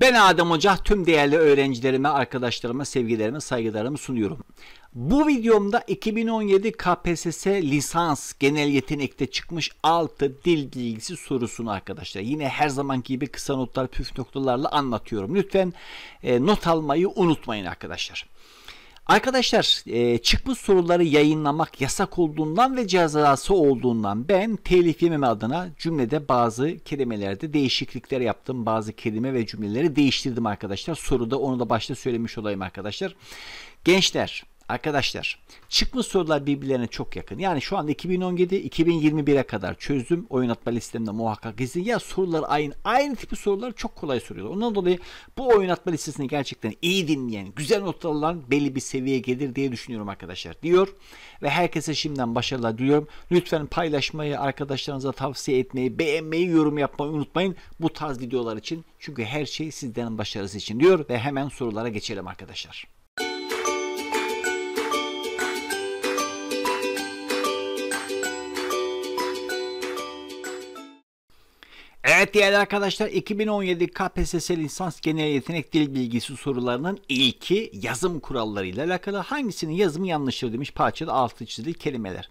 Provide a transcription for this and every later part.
Ben Adem Hoca tüm değerli öğrencilerime, arkadaşlarıma, sevgilerime, saygılarımı sunuyorum. Bu videomda 2017 KPSS lisans genel yetenekte çıkmış 6 dil bilgisi sorusunu arkadaşlar yine her zamanki gibi kısa notlar püf noktalarla anlatıyorum. Lütfen e, not almayı unutmayın arkadaşlar. Arkadaşlar e, çıkmış soruları yayınlamak yasak olduğundan ve cezası olduğundan ben telif yememe adına cümlede bazı kelimelerde değişiklikler yaptım. Bazı kelime ve cümleleri değiştirdim arkadaşlar. Soruda onu da başta söylemiş olayım arkadaşlar. Gençler Arkadaşlar çıkmış sorular birbirlerine çok yakın. Yani şu an 2017-2021'e kadar çözdüm. Oynatma listemde muhakkak izin. Ya sorular aynı. Aynı tipi sorular çok kolay soruyorlar. Ondan dolayı bu oynatma listesini gerçekten iyi dinleyen, güzel not alan belli bir seviyeye gelir diye düşünüyorum arkadaşlar diyor. Ve herkese şimdiden başarılar diliyorum. Lütfen paylaşmayı, arkadaşlarınıza tavsiye etmeyi, beğenmeyi, yorum yapmayı unutmayın. Bu tarz videolar için. Çünkü her şey sizlerin başarısı için diyor ve hemen sorulara geçelim arkadaşlar. Evet değerli arkadaşlar 2017 KPSS lisans genel yetenek dil bilgisi sorularının ilki yazım kurallarıyla alakalı hangisinin yazımı yanlıştır demiş parçada altı çizili kelimeler.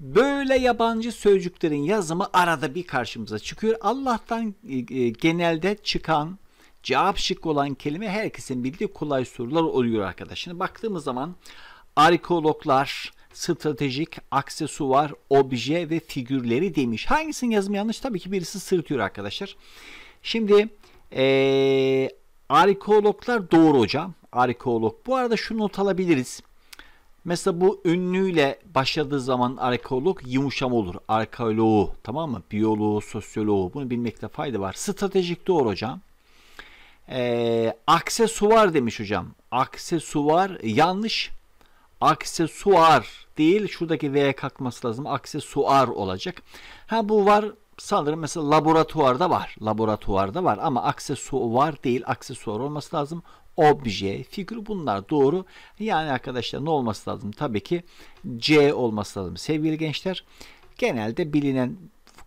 Böyle yabancı sözcüklerin yazımı arada bir karşımıza çıkıyor. Allah'tan e, e, genelde çıkan cevap şık olan kelime herkesin bildiği kolay sorular oluyor arkadaşlar. Şimdi baktığımız zaman arkeologlar, stratejik, aksesuar, obje ve figürleri demiş. Hangisinin yazımı yanlış? Tabii ki birisi sırıtıyor arkadaşlar. Şimdi ee, arkeologlar doğru hocam. Arkeolog. Bu arada şu not alabiliriz. Mesela bu ünlüyle başladığı zaman arkeolog yumuşam olur. Arkeoloğu tamam mı? Biyoloğu, sosyoloğu bunu bilmekte fayda var. Stratejik doğru hocam. Ee, aksesuar demiş hocam. Aksesuar yanlış aksesuar değil şuradaki V'ye kalkması lazım. Aksesuar olacak. Ha bu var sanırım mesela laboratuvarda var. Laboratuvarda var ama aksesuar değil aksesuar olması lazım. Obje, figür bunlar doğru. Yani arkadaşlar ne olması lazım? Tabii ki C olması lazım sevgili gençler. Genelde bilinen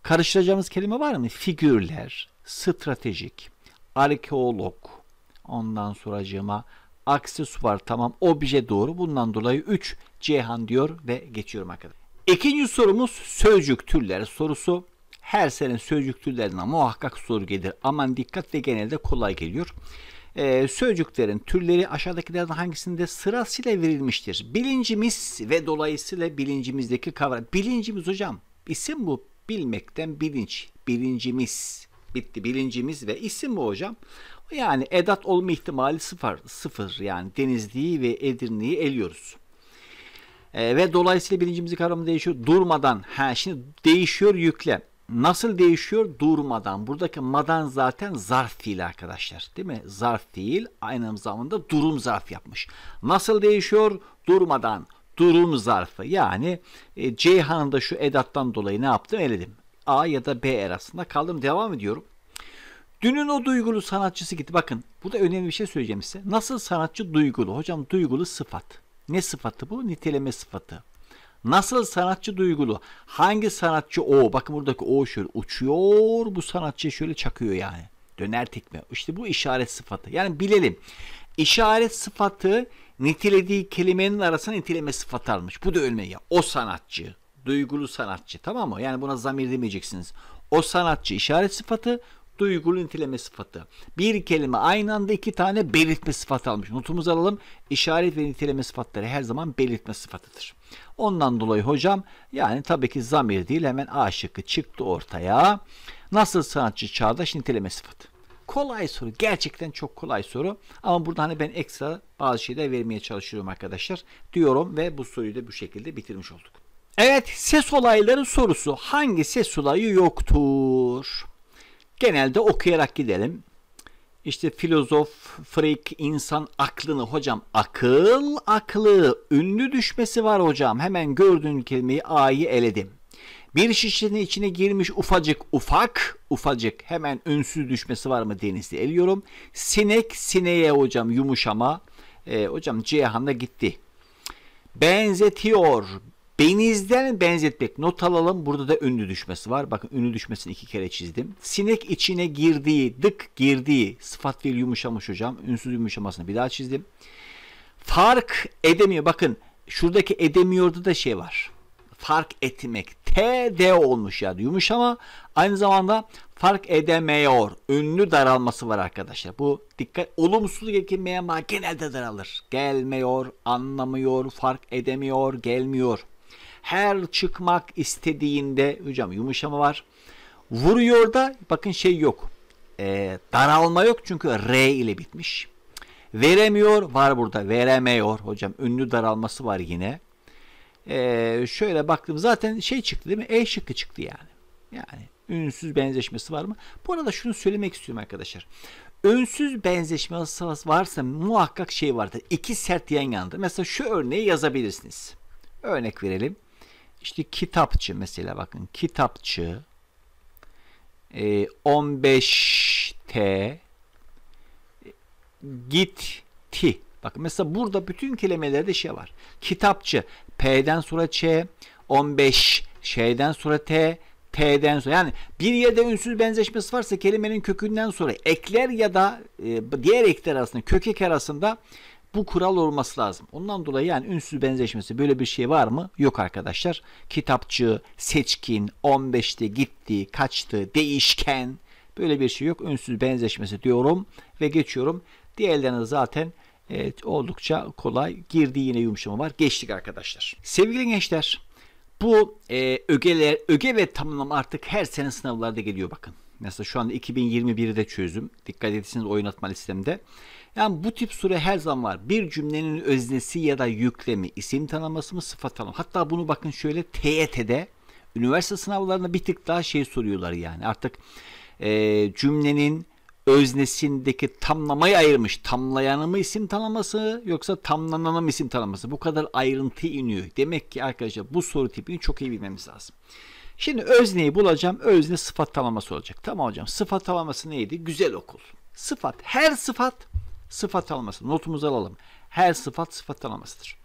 karıştıracağımız kelime var mı? Figürler, stratejik, arkeolog, ondan sonra sonracığıma Aksi aksesuar tamam obje doğru. Bundan dolayı 3 Ceyhan diyor ve geçiyorum arkadaşlar. İkinci sorumuz sözcük türleri sorusu. Her sene sözcük türlerine muhakkak soru gelir. Aman dikkat ve genelde kolay geliyor. Ee, sözcüklerin türleri aşağıdakilerden hangisinde sırasıyla verilmiştir? Bilincimiz ve dolayısıyla bilincimizdeki kavram. Bilincimiz hocam isim bu. Bilmekten bilinç. Bilincimiz bitti bilincimiz ve isim bu hocam. Yani edat olma ihtimali sıfır, sıfır yani Denizli'yi ve Edirne'yi eliyoruz. E, ve dolayısıyla bilincimizi kavramı değişiyor. Durmadan, ha şimdi değişiyor yüklem. Nasıl değişiyor? Durmadan. Buradaki madan zaten zarf fiil arkadaşlar. Değil mi? Zarf fiil aynı zamanda durum zarf yapmış. Nasıl değişiyor? Durmadan. Durum zarfı. Yani e, da şu edattan dolayı ne yaptım? Eledim. A ya da B arasında kaldım. Devam ediyorum. Dünün o duygulu sanatçısı gitti. Bakın burada önemli bir şey söyleyeceğim size. Nasıl sanatçı duygulu? Hocam duygulu sıfat. Ne sıfatı bu? Niteleme sıfatı. Nasıl sanatçı duygulu? Hangi sanatçı o? Bakın buradaki o şöyle uçuyor. Bu sanatçı şöyle çakıyor yani. Döner tekme. İşte bu işaret sıfatı. Yani bilelim. İşaret sıfatı nitelediği kelimenin arasına niteleme sıfatı almış. Bu da ölme ya. O sanatçı duygulu sanatçı tamam mı? Yani buna zamir demeyeceksiniz. O sanatçı işaret sıfatı, duygulu niteleme sıfatı. Bir kelime aynı anda iki tane belirtme sıfatı almış. Notumuz alalım. İşaret ve niteleme sıfatları her zaman belirtme sıfatıdır. Ondan dolayı hocam yani tabii ki zamir değil hemen A şıkkı çıktı ortaya. Nasıl sanatçı çağdaş niteleme sıfatı? Kolay soru. Gerçekten çok kolay soru. Ama burada hani ben ekstra bazı şeyler vermeye çalışıyorum arkadaşlar. Diyorum ve bu soruyu da bu şekilde bitirmiş olduk. Evet ses olayları sorusu hangi ses olayı yoktur? Genelde okuyarak gidelim. İşte filozof, freak, insan aklını hocam akıl aklı ünlü düşmesi var hocam. Hemen gördüğün kelimeyi A'yı eledim. Bir şişenin içine girmiş ufacık ufak ufacık hemen ünsüz düşmesi var mı denizli eliyorum. Sinek sineye hocam yumuşama. E, hocam Cihan'da gitti. Benzetiyor Benizden benzetmek. Not alalım. Burada da ünlü düşmesi var. Bakın ünlü düşmesini iki kere çizdim. Sinek içine girdiği, dık girdiği sıfat fiil yumuşamış hocam. Ünsüz yumuşamasını bir daha çizdim. Fark edemiyor. Bakın şuradaki edemiyordu da şey var. Fark etmek. T, D olmuş yani yumuşama. Aynı zamanda fark edemiyor. Ünlü daralması var arkadaşlar. Bu dikkat olumsuz ekilmeye genelde daralır. Gelmiyor, anlamıyor, fark edemiyor, gelmiyor her çıkmak istediğinde hocam yumuşama var. Vuruyor da bakın şey yok. E, daralma yok çünkü R ile bitmiş. Veremiyor var burada. Veremiyor hocam. Ünlü daralması var yine. E, şöyle baktım zaten şey çıktı değil mi? E şıkkı çıktı yani. Yani ünsüz benzeşmesi var mı? Bu arada şunu söylemek istiyorum arkadaşlar. Önsüz benzeşmesi varsa muhakkak şey vardır. İki sert yan yandır. Mesela şu örneği yazabilirsiniz. Örnek verelim işte kitapçı mesela bakın kitapçı e, 15T e, gitti. Bakın mesela burada bütün kelimelerde şey var. Kitapçı P'den sonra Ç 15 ş'den sonra T T'den sonra yani bir yerde ünsüz benzeşmesi varsa kelimenin kökünden sonra ekler ya da e, diğer ekler arasında kök ek arasında bu kural olması lazım. Ondan dolayı yani ünsüz benzeşmesi böyle bir şey var mı? Yok arkadaşlar. Kitapçı, seçkin, 15'te gitti, kaçtı, değişken böyle bir şey yok. Ünsüz benzeşmesi diyorum ve geçiyorum. Diğerlerine zaten evet, oldukça kolay. girdi yine yumuşama var. Geçtik arkadaşlar. Sevgili gençler bu e, ögeler, öge ve tamamlama artık her sene sınavlarda geliyor bakın. Mesela şu anda 2021'de çözüm. Dikkat etsiniz oynatma listemde. Yani bu tip sure her zaman var. Bir cümlenin öznesi ya da yüklemi, isim tanıması mı, sıfat tanımı. Hatta bunu bakın şöyle TYT'de e üniversite sınavlarında bir tık daha şey soruyorlar yani. Artık e, cümlenin öznesindeki tamlamayı ayırmış. Tamlayanı mı isim tanıması yoksa tamlananı mı isim tanıması? Bu kadar ayrıntı iniyor. Demek ki arkadaşlar bu soru tipini çok iyi bilmemiz lazım. Şimdi özneyi bulacağım. Özne sıfat tanımlaması olacak. Tamam hocam. Sıfat tanımlaması neydi? Güzel okul. Sıfat. Her sıfat sıfat alması. Notumuzu alalım. Her sıfat sıfat almasıdır.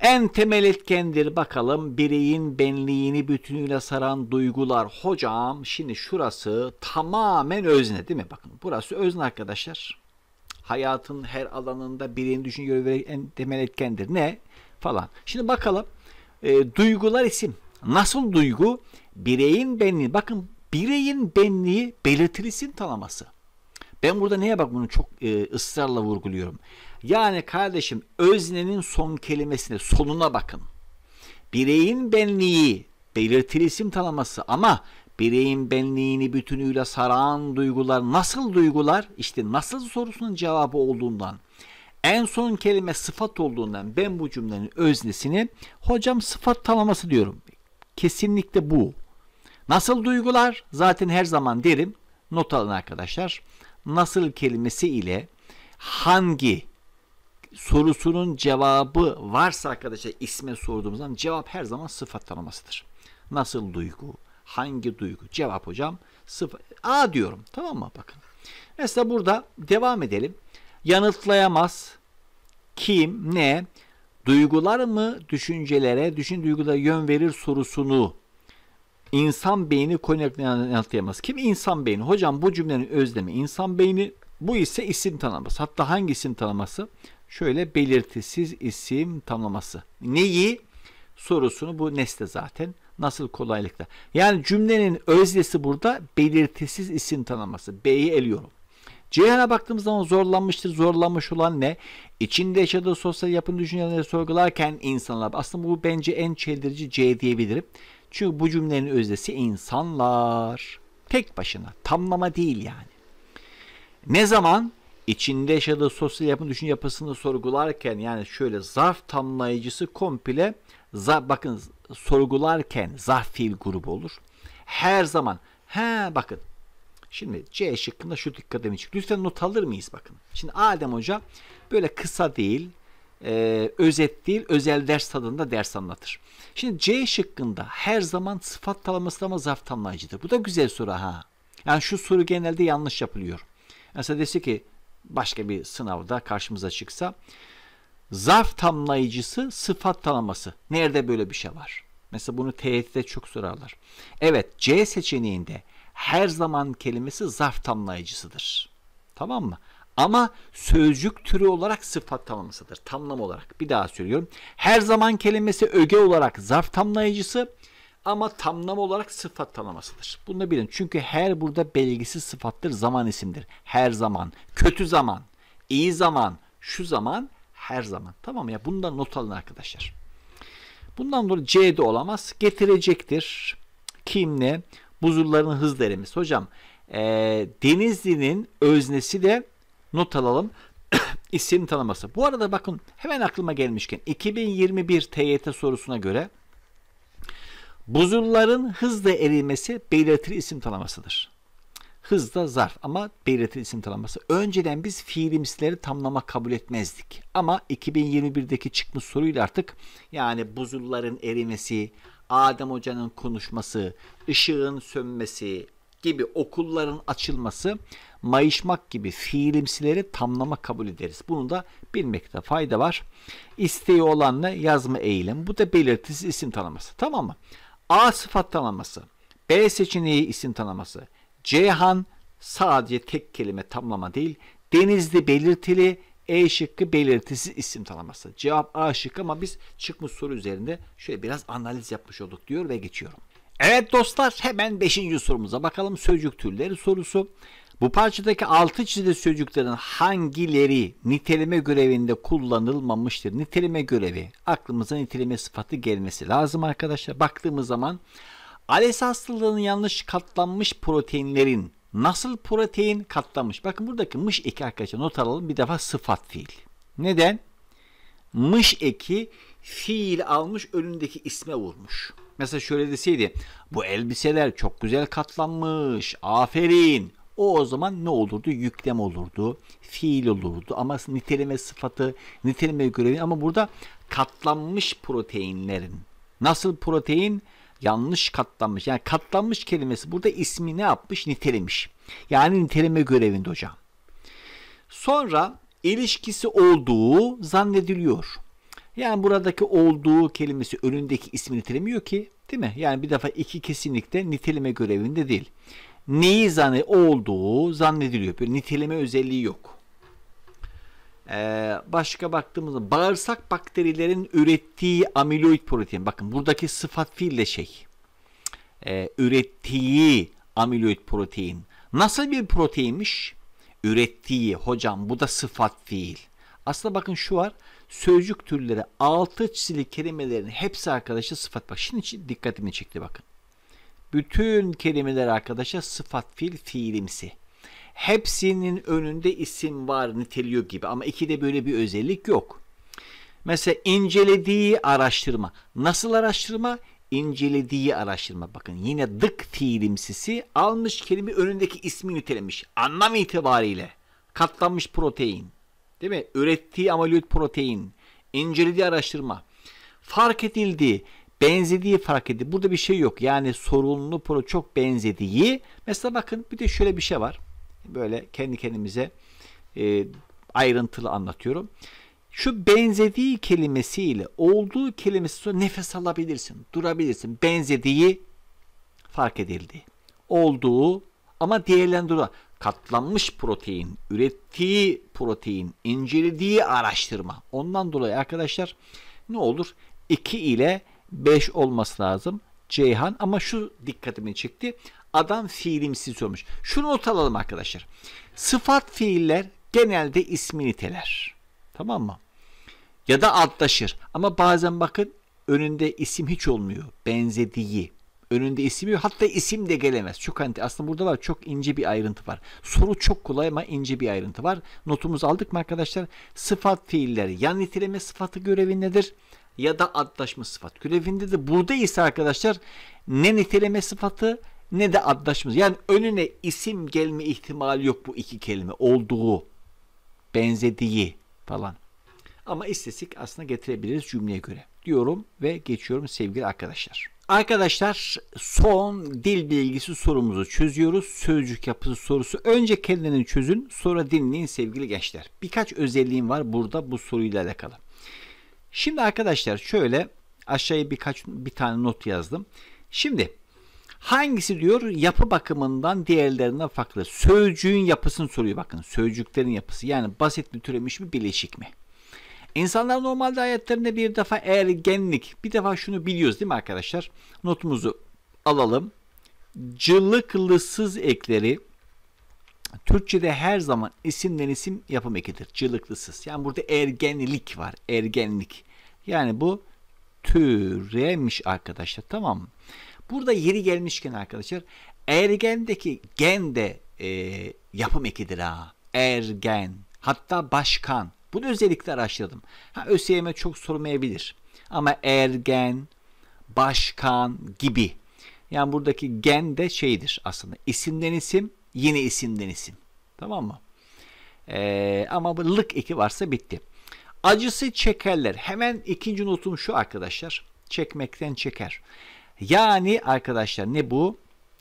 En temel etkendir bakalım bireyin benliğini bütünüyle saran duygular. Hocam şimdi şurası tamamen özne değil mi? Bakın burası özne arkadaşlar. Hayatın her alanında bireyin düşünce göre en temel etkendir. Ne? Falan. Şimdi bakalım e, duygular isim. Nasıl duygu? Bireyin benliği. Bakın bireyin benliği belirtilisinin tanıması. Ben burada neye bak bunu çok e, ısrarla vurguluyorum. Yani kardeşim öznenin son kelimesine sonuna bakın. Bireyin benliği belirtili isim tanıması ama bireyin benliğini bütünüyle saran duygular nasıl duygular? İşte nasıl sorusunun cevabı olduğundan en son kelime sıfat olduğundan ben bu cümlenin öznesini hocam sıfat tanıması diyorum. Kesinlikle bu. Nasıl duygular? Zaten her zaman derim. Not alın arkadaşlar nasıl kelimesi ile hangi sorusunun cevabı varsa arkadaşlar isme sorduğumuz sorduğumuzdan cevap her zaman sıfat tanımasıdır. Nasıl duygu? Hangi duygu? Cevap hocam sıfat. A diyorum. Tamam mı? Bakın. Mesela burada devam edelim. Yanıtlayamaz. Kim? Ne? Duygular mı düşüncelere, düşün duygulara yön verir sorusunu insan beyni konuyla yanıtlayamaz. Kim insan beyni? Hocam bu cümlenin özlemi insan beyni. Bu ise isim tanıması Hatta hangi isim tanımlaması? Şöyle belirtisiz isim tanıması Neyi? Sorusunu bu nesne zaten. Nasıl kolaylıkla? Yani cümlenin öznesi burada belirtisiz isim tanıması B'yi eliyorum. Ceyhan'a baktığımız zaman zorlanmıştır. Zorlanmış olan ne? İçinde yaşadığı sosyal yapın düşünceleri sorgularken insanlar. Aslında bu bence en çeldirici C diyebilirim. Çünkü bu cümlenin özdesi insanlar. Tek başına. Tamlama değil yani. Ne zaman? içinde yaşadığı sosyal yapı düşünce yapısını sorgularken yani şöyle zarf tamlayıcısı komple za, bakın sorgularken zarf fiil grubu olur. Her zaman he bakın şimdi C şıkkında şu dikkat edin. Lütfen not alır mıyız bakın. Şimdi Adem Hoca böyle kısa değil e, özet değil özel ders tadında ders anlatır. Şimdi C şıkkında her zaman sıfat tanımlaması ama zarf tanımlayıcıdır. Bu da güzel soru ha. Yani şu soru genelde yanlış yapılıyor. Mesela dese ki başka bir sınavda karşımıza çıksa zarf tamlayıcısı sıfat tanıması. Nerede böyle bir şey var? Mesela bunu TYT'de çok sorarlar. Evet C seçeneğinde her zaman kelimesi zarf tamlayıcısıdır. Tamam mı? Ama sözcük türü olarak sıfat tamlamasıdır. Tamlam olarak. Bir daha söylüyorum. Her zaman kelimesi öge olarak zarf tamlayıcısı ama tamlam olarak sıfat tamlamasıdır. Bunu da bilin. Çünkü her burada belgisi sıfattır. Zaman isimdir. Her zaman. Kötü zaman. iyi zaman. Şu zaman. Her zaman. Tamam mı? Ya bundan not alın arkadaşlar. Bundan dolayı C de olamaz. Getirecektir. Kimle? Buzulların hız derimesi. Hocam e, Denizli'nin öznesi de not alalım. İsim tanıması. Bu arada bakın hemen aklıma gelmişken 2021 TYT sorusuna göre buzulların hızla erimesi belirtili isim tanımasıdır. Hızda zarf ama belirtili isim tanıması. Önceden biz fiilimsileri tamlama kabul etmezdik. Ama 2021'deki çıkmış soruyla artık yani buzulların erimesi, Adem Hoca'nın konuşması, ışığın sönmesi gibi okulların açılması mayışmak gibi fiilimsileri tamlama kabul ederiz. Bunu da bilmekte fayda var. İsteği olanla yazma eylem. Bu da belirtisi isim tanıması. Tamam mı? A sıfat tanıması. B seçeneği isim tanıması. Ceyhan sadece tek kelime tamlama değil. Denizli belirtili e şıkkı belirtisiz isim tanıması. Cevap A şıkkı ama biz çıkmış soru üzerinde şöyle biraz analiz yapmış olduk diyor ve geçiyorum. Evet dostlar hemen 5. sorumuza bakalım. Sözcük türleri sorusu. Bu parçadaki altı çizili sözcüklerin hangileri niteleme görevinde kullanılmamıştır? Niteleme görevi. Aklımıza niteleme sıfatı gelmesi lazım arkadaşlar. Baktığımız zaman ALS hastalığının yanlış katlanmış proteinlerin nasıl protein katlanmış? Bakın buradaki mış eki arkadaşlar not alalım. Bir defa sıfat fiil. Neden? Mış eki fiil almış önündeki isme vurmuş. Mesela şöyle deseydi bu elbiseler çok güzel katlanmış aferin o o zaman ne olurdu? Yüklem olurdu, fiil olurdu ama niteleme sıfatı, niteleme görevi ama burada katlanmış proteinlerin. Nasıl protein? Yanlış katlanmış. Yani katlanmış kelimesi burada ismi ne yapmış? Nitelemiş. Yani niteleme görevinde hocam. Sonra ilişkisi olduğu zannediliyor. Yani buradaki olduğu kelimesi önündeki ismi nitelemiyor ki değil mi? Yani bir defa iki kesinlikle niteleme görevinde değil neyi zanne olduğu zannediliyor. Böyle niteleme özelliği yok. Ee, başka baktığımızda bağırsak bakterilerin ürettiği amiloid protein. Bakın buradaki sıfat fiil de şey. Ee, ürettiği amiloid protein. Nasıl bir proteinmiş? Ürettiği. Hocam bu da sıfat fiil. Aslında bakın şu var. Sözcük türleri altı çizili kelimelerin hepsi arkadaşı sıfat. Bak şimdi dikkatimi çekti bakın. Bütün kelimeler arkadaşa sıfat fiil fiilimsi. Hepsinin önünde isim var niteliyor gibi ama ikide böyle bir özellik yok. Mesela incelediği araştırma. Nasıl araştırma? İncelediği araştırma. Bakın yine dık fiilimsisi almış kelime önündeki ismi nitelemiş. Anlam itibariyle. Katlanmış protein. Değil mi? Ürettiği ameliyat protein. İncelediği araştırma. Fark edildi benzediği fark edildi. Burada bir şey yok. Yani sorunlu pro çok benzediği. Mesela bakın bir de şöyle bir şey var. Böyle kendi kendimize e, ayrıntılı anlatıyorum. Şu benzediği kelimesiyle olduğu kelimesi sonra nefes alabilirsin, durabilirsin. Benzediği fark edildi. Olduğu ama diğerlerinden katlanmış protein, ürettiği protein, incelediği araştırma. Ondan dolayı arkadaşlar ne olur? 2 ile 5 olması lazım. Ceyhan ama şu dikkatimi çekti. Adam fiilimsiz olmuş. Şunu not alalım arkadaşlar. Sıfat fiiller genelde ismi niteler. Tamam mı? Ya da adlaşır. Ama bazen bakın önünde isim hiç olmuyor. Benzediği. Önünde isim yok. Hatta isim de gelemez. Çok hani aslında burada var çok ince bir ayrıntı var. Soru çok kolay ama ince bir ayrıntı var. Notumuzu aldık mı arkadaşlar? Sıfat fiiller yan niteleme sıfatı görevindedir ya da adlaşma sıfat. Kürevinde de burada ise arkadaşlar ne niteleme sıfatı ne de adlaşma. Yani önüne isim gelme ihtimali yok bu iki kelime. Olduğu, benzediği falan. Ama istedik aslında getirebiliriz cümleye göre diyorum ve geçiyorum sevgili arkadaşlar. Arkadaşlar son dil bilgisi sorumuzu çözüyoruz. Sözcük yapısı sorusu. Önce kendini çözün sonra dinleyin sevgili gençler. Birkaç özelliğim var burada bu soruyla alakalı. Şimdi arkadaşlar şöyle aşağıya birkaç bir tane not yazdım. Şimdi hangisi diyor yapı bakımından diğerlerinden farklı? Sözcüğün yapısını soruyor bakın. Sözcüklerin yapısı yani basit bir türemiş mi bileşik mi? İnsanlar normalde hayatlarında bir defa ergenlik bir defa şunu biliyoruz değil mi arkadaşlar? Notumuzu alalım. Cılıklısız ekleri Türkçe'de her zaman isimden isim yapım ekidir. Cılıklısız. Yani burada ergenlik var. Ergenlik. Yani bu türemiş arkadaşlar tamam mı? Burada yeri gelmişken arkadaşlar ergendeki gen de e, yapım ekidir ha. Ergen hatta başkan. Bunu özellikle araştırdım. Ha, ÖSYM çok sormayabilir. Ama ergen, başkan gibi. Yani buradaki gen de şeydir aslında. İsimden isim, yeni isimden isim. Tamam mı? Ee, ama bu lık eki varsa bitti acısı çekerler. Hemen ikinci notum şu arkadaşlar. Çekmekten çeker. Yani arkadaşlar ne bu?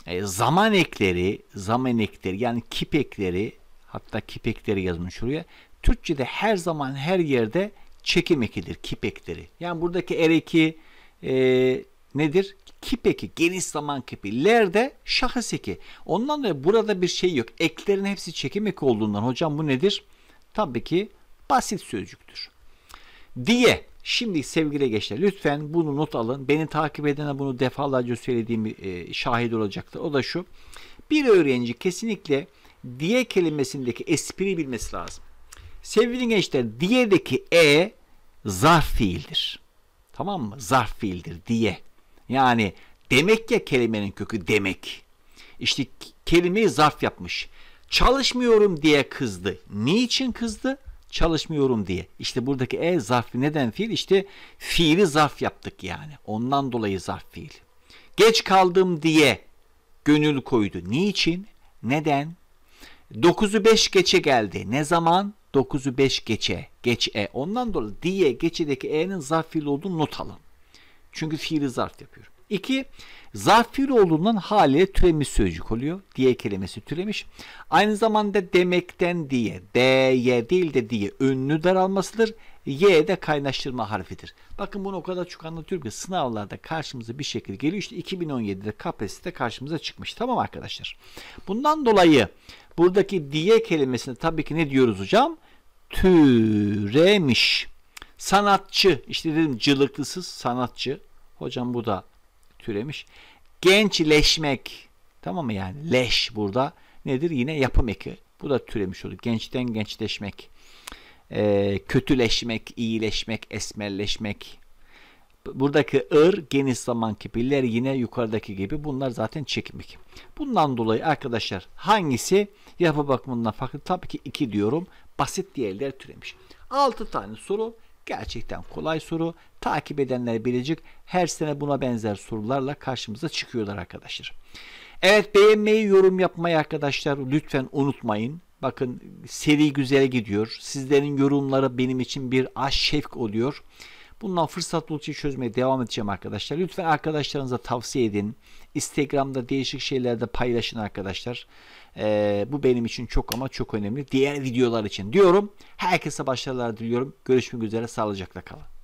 E, zaman ekleri, zaman ekleri yani kipekleri hatta kipekleri yazmış şuraya. Türkçe'de her zaman her yerde çekim ekidir kipekleri. Yani buradaki er eki e, nedir? Kipeki, geniş zaman kipi. Ler de şahıs eki. Ondan dolayı burada bir şey yok. Eklerin hepsi çekim eki olduğundan hocam bu nedir? Tabii ki basit sözcüktür diye Şimdi sevgili gençler lütfen bunu not alın. Beni takip edene bunu defalarca söylediğim e, şahit olacaktır. O da şu. Bir öğrenci kesinlikle diye kelimesindeki espri bilmesi lazım. Sevgili gençler diyedeki e zarf fiildir. Tamam mı? Zarf fiildir diye. Yani demek ya kelimenin kökü demek. İşte kelimeyi zarf yapmış. Çalışmıyorum diye kızdı. Niçin kızdı? çalışmıyorum diye. İşte buradaki e zarfı neden fiil? İşte fiili zarf yaptık yani. Ondan dolayı zarf fiil. Geç kaldım diye gönül koydu. Niçin? Neden? 9'u 5 geçe geldi. Ne zaman? 9'u 5 geçe. Geç e. Ondan dolayı diye geçedeki e'nin zarf fiil olduğunu not alın. Çünkü fiili zarf yapıyorum. 2. Zafir olduğundan haliyle türemiş sözcük oluyor. Diye kelimesi türemiş. Aynı zamanda demekten diye, deye değil de diye ünlü daralmasıdır. Y de kaynaştırma harfidir. Bakın bunu o kadar çok anlatıyorum ki sınavlarda karşımıza bir şekilde geliyor. İşte 2017'de kapasite karşımıza çıkmış. Tamam arkadaşlar. Bundan dolayı buradaki diye kelimesini tabii ki ne diyoruz hocam? Türemiş. Sanatçı. İşte dedim cılıklısız sanatçı. Hocam bu da türemiş. Gençleşmek. Tamam mı yani? Leş burada nedir? Yine yapım eki. Bu da türemiş olur. Gençten gençleşmek. E, kötüleşmek, iyileşmek, esmerleşmek. Buradaki ır geniş zaman kipiller yine yukarıdaki gibi bunlar zaten çekmek. Bundan dolayı arkadaşlar hangisi yapı bakımından farklı? Tabii ki iki diyorum. Basit diğerler türemiş. Altı tane soru Gerçekten kolay soru. Takip edenler bilecek. Her sene buna benzer sorularla karşımıza çıkıyorlar arkadaşlar. Evet beğenmeyi, yorum yapmayı arkadaşlar lütfen unutmayın. Bakın seri güzel gidiyor. Sizlerin yorumları benim için bir aşk şefk oluyor. Bundan fırsat buldukça çözmeye devam edeceğim arkadaşlar. Lütfen arkadaşlarınıza tavsiye edin. Instagram'da değişik şeylerde paylaşın arkadaşlar. E, bu benim için çok ama çok önemli. Diğer videolar için diyorum. Herkese başarılar diliyorum. Görüşmek üzere. Sağlıcakla kalın.